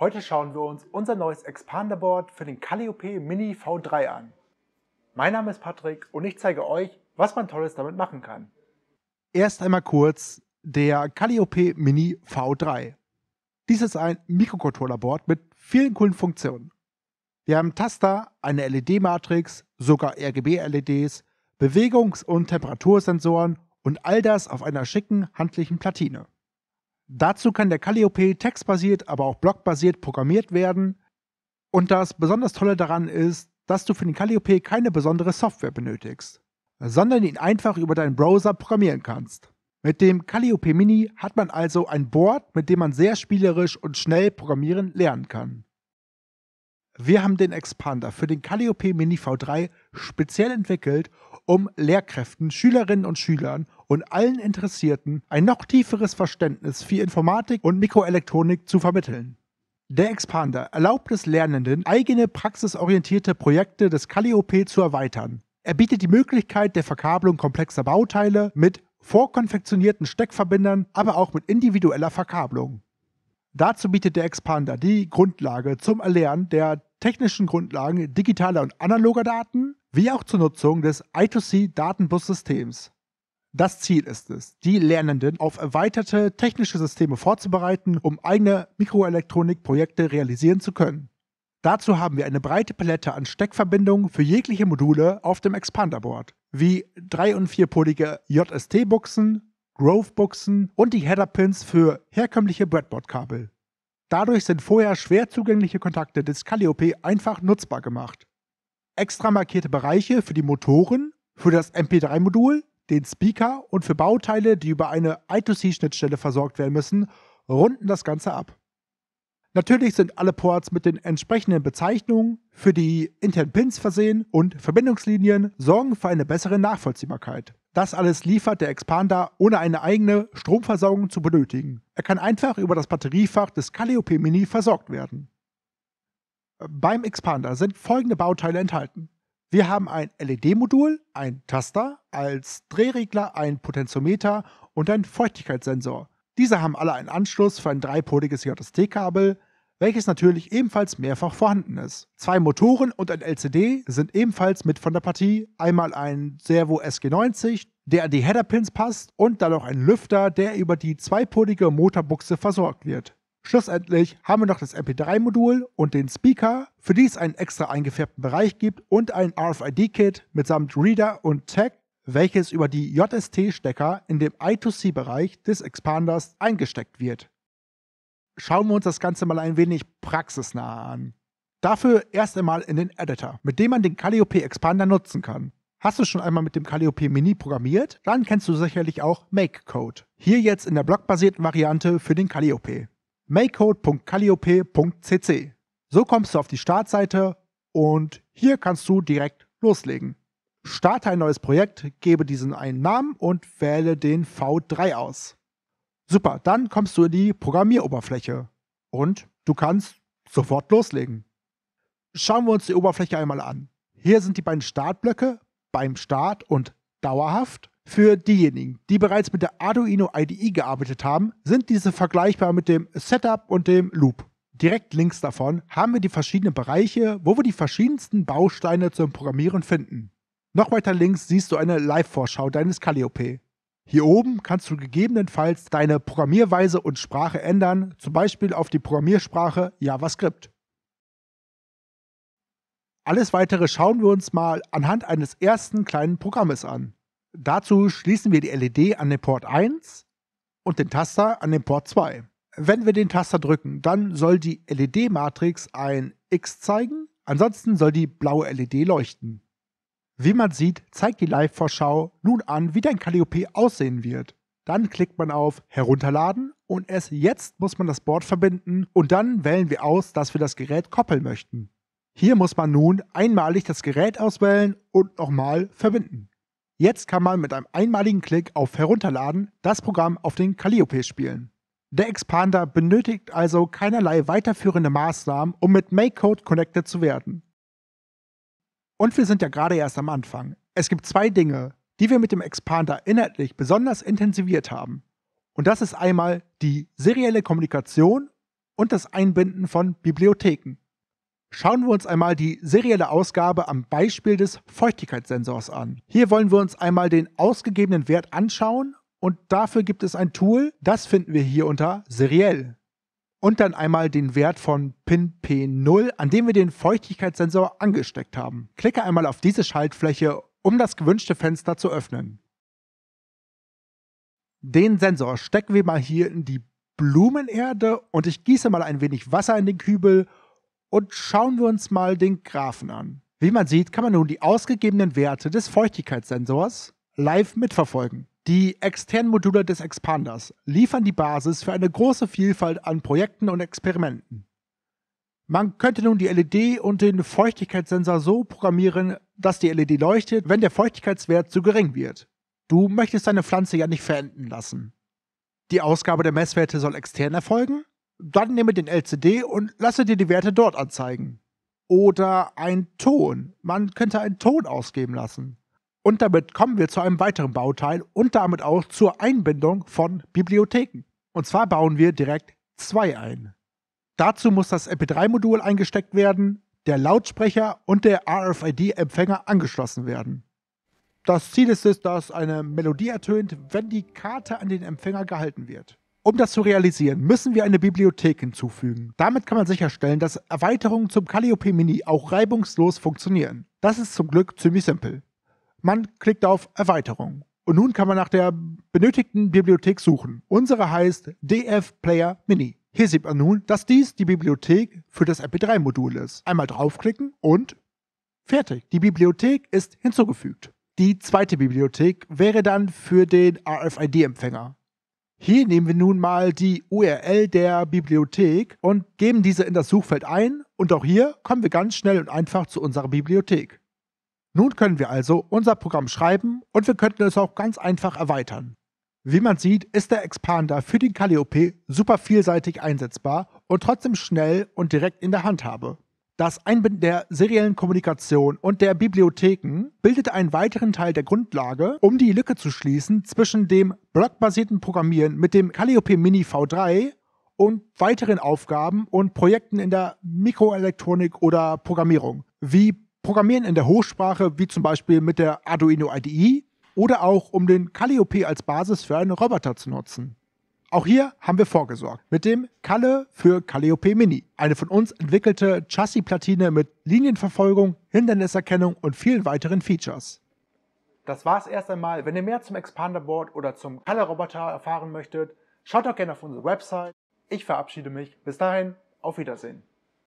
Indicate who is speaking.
Speaker 1: Heute schauen wir uns unser neues Expander Board für den Calliope Mini V3 an. Mein Name ist Patrick und ich zeige euch, was man Tolles damit machen kann. Erst einmal kurz der Calliope Mini V3. Dies ist ein Mikrocontroller Board mit vielen coolen Funktionen. Wir haben Taster, eine LED-Matrix, sogar RGB-LEDs, Bewegungs- und Temperatursensoren und all das auf einer schicken handlichen Platine. Dazu kann der Calliope textbasiert, aber auch blockbasiert programmiert werden. Und das besonders Tolle daran ist, dass du für den Calliope keine besondere Software benötigst, sondern ihn einfach über deinen Browser programmieren kannst. Mit dem Calliope Mini hat man also ein Board, mit dem man sehr spielerisch und schnell programmieren lernen kann. Wir haben den Expander für den Calliope Mini V3 speziell entwickelt, um Lehrkräften, Schülerinnen und Schülern und allen Interessierten ein noch tieferes Verständnis für Informatik und Mikroelektronik zu vermitteln. Der Expander erlaubt es Lernenden, eigene praxisorientierte Projekte des Calliope zu erweitern. Er bietet die Möglichkeit der Verkabelung komplexer Bauteile mit vorkonfektionierten Steckverbindern, aber auch mit individueller Verkabelung. Dazu bietet der Expander die Grundlage zum Erlernen der technischen Grundlagen digitaler und analoger Daten, wie auch zur Nutzung des I2C-Datenbus-Systems. Das Ziel ist es, die Lernenden auf erweiterte technische Systeme vorzubereiten, um eigene Mikroelektronikprojekte realisieren zu können. Dazu haben wir eine breite Palette an Steckverbindungen für jegliche Module auf dem Expanderboard, wie drei- und vierpolige JST-Buchsen, Grove-Buchsen und die Header-Pins für herkömmliche Breadboard-Kabel. Dadurch sind vorher schwer zugängliche Kontakte des Calliope einfach nutzbar gemacht. Extra markierte Bereiche für die Motoren, für das MP3-Modul, den Speaker und für Bauteile, die über eine I2C-Schnittstelle versorgt werden müssen, runden das Ganze ab. Natürlich sind alle Ports mit den entsprechenden Bezeichnungen für die internen Pins versehen und Verbindungslinien sorgen für eine bessere Nachvollziehbarkeit. Das alles liefert der Expander ohne eine eigene Stromversorgung zu benötigen. Er kann einfach über das Batteriefach des Calliope Mini versorgt werden. Beim Expander sind folgende Bauteile enthalten. Wir haben ein LED-Modul, ein Taster, als Drehregler ein Potentiometer und ein Feuchtigkeitssensor. Diese haben alle einen Anschluss für ein dreipoliges JST-Kabel, welches natürlich ebenfalls mehrfach vorhanden ist. Zwei Motoren und ein LCD sind ebenfalls mit von der Partie. Einmal ein Servo SG90, der an die Headerpins passt und dann noch ein Lüfter, der über die zweipolige Motorbuchse versorgt wird. Schlussendlich haben wir noch das MP3-Modul und den Speaker, für die es einen extra eingefärbten Bereich gibt und ein RFID-Kit mitsamt Reader und Tag, welches über die JST-Stecker in dem I2C-Bereich des Expanders eingesteckt wird schauen wir uns das Ganze mal ein wenig praxisnah an. Dafür erst einmal in den Editor, mit dem man den Calliope Expander nutzen kann. Hast du schon einmal mit dem Calliope Mini programmiert? Dann kennst du sicherlich auch MakeCode. Hier jetzt in der blockbasierten Variante für den Calliope. makecode.calliope.cc. So kommst du auf die Startseite und hier kannst du direkt loslegen. Starte ein neues Projekt, gebe diesen einen Namen und wähle den V3 aus. Super, dann kommst du in die Programmieroberfläche und du kannst sofort loslegen. Schauen wir uns die Oberfläche einmal an. Hier sind die beiden Startblöcke beim Start und dauerhaft. Für diejenigen, die bereits mit der Arduino IDE gearbeitet haben, sind diese vergleichbar mit dem Setup und dem Loop. Direkt links davon haben wir die verschiedenen Bereiche, wo wir die verschiedensten Bausteine zum Programmieren finden. Noch weiter links siehst du eine Live-Vorschau deines Calliope. Hier oben kannst du gegebenenfalls deine Programmierweise und Sprache ändern, zum Beispiel auf die Programmiersprache JavaScript. Alles weitere schauen wir uns mal anhand eines ersten kleinen Programmes an. Dazu schließen wir die LED an den Port 1 und den Taster an den Port 2. Wenn wir den Taster drücken, dann soll die LED-Matrix ein X zeigen, ansonsten soll die blaue LED leuchten. Wie man sieht, zeigt die Live-Vorschau nun an, wie dein Calliope aussehen wird. Dann klickt man auf Herunterladen und erst jetzt muss man das Board verbinden und dann wählen wir aus, dass wir das Gerät koppeln möchten. Hier muss man nun einmalig das Gerät auswählen und nochmal verbinden. Jetzt kann man mit einem einmaligen Klick auf Herunterladen das Programm auf den Calliope spielen. Der Expander benötigt also keinerlei weiterführende Maßnahmen, um mit MakeCode connected zu werden. Und wir sind ja gerade erst am Anfang. Es gibt zwei Dinge, die wir mit dem Expander inhaltlich besonders intensiviert haben. Und das ist einmal die serielle Kommunikation und das Einbinden von Bibliotheken. Schauen wir uns einmal die serielle Ausgabe am Beispiel des Feuchtigkeitssensors an. Hier wollen wir uns einmal den ausgegebenen Wert anschauen und dafür gibt es ein Tool, das finden wir hier unter seriell und dann einmal den Wert von Pin P0, an dem wir den Feuchtigkeitssensor angesteckt haben. Klicke einmal auf diese Schaltfläche, um das gewünschte Fenster zu öffnen. Den Sensor stecken wir mal hier in die Blumenerde und ich gieße mal ein wenig Wasser in den Kübel und schauen wir uns mal den Graphen an. Wie man sieht, kann man nun die ausgegebenen Werte des Feuchtigkeitssensors live mitverfolgen. Die externen Module des Expanders liefern die Basis für eine große Vielfalt an Projekten und Experimenten. Man könnte nun die LED und den Feuchtigkeitssensor so programmieren, dass die LED leuchtet, wenn der Feuchtigkeitswert zu gering wird. Du möchtest deine Pflanze ja nicht verenden lassen. Die Ausgabe der Messwerte soll extern erfolgen? Dann nehme den LCD und lasse dir die Werte dort anzeigen. Oder ein Ton. Man könnte einen Ton ausgeben lassen. Und damit kommen wir zu einem weiteren Bauteil und damit auch zur Einbindung von Bibliotheken. Und zwar bauen wir direkt zwei ein. Dazu muss das MP3-Modul eingesteckt werden, der Lautsprecher und der RFID-Empfänger angeschlossen werden. Das Ziel ist es, dass eine Melodie ertönt, wenn die Karte an den Empfänger gehalten wird. Um das zu realisieren, müssen wir eine Bibliothek hinzufügen. Damit kann man sicherstellen, dass Erweiterungen zum Calliope Mini auch reibungslos funktionieren. Das ist zum Glück ziemlich simpel. Man klickt auf Erweiterung. Und nun kann man nach der benötigten Bibliothek suchen. Unsere heißt DF Player Mini. Hier sieht man nun, dass dies die Bibliothek für das MP3-Modul ist. Einmal draufklicken und fertig. Die Bibliothek ist hinzugefügt. Die zweite Bibliothek wäre dann für den RFID-Empfänger. Hier nehmen wir nun mal die URL der Bibliothek und geben diese in das Suchfeld ein und auch hier kommen wir ganz schnell und einfach zu unserer Bibliothek. Nun können wir also unser Programm schreiben und wir könnten es auch ganz einfach erweitern. Wie man sieht, ist der Expander für den Calliope super vielseitig einsetzbar und trotzdem schnell und direkt in der Handhabe. Das Einbinden der seriellen Kommunikation und der Bibliotheken bildet einen weiteren Teil der Grundlage, um die Lücke zu schließen zwischen dem blockbasierten Programmieren mit dem Calliope Mini V3 und weiteren Aufgaben und Projekten in der Mikroelektronik oder Programmierung, wie Programmieren in der Hochsprache, wie zum Beispiel mit der Arduino IDE oder auch um den Calliope als Basis für einen Roboter zu nutzen. Auch hier haben wir vorgesorgt mit dem Kalle für Calliope Mini, eine von uns entwickelte Chassis-Platine mit Linienverfolgung, Hinderniserkennung und vielen weiteren Features. Das war's erst einmal. Wenn ihr mehr zum Expanderboard oder zum Kalle-Roboter erfahren möchtet, schaut doch gerne auf unsere Website. Ich verabschiede mich. Bis dahin, auf Wiedersehen.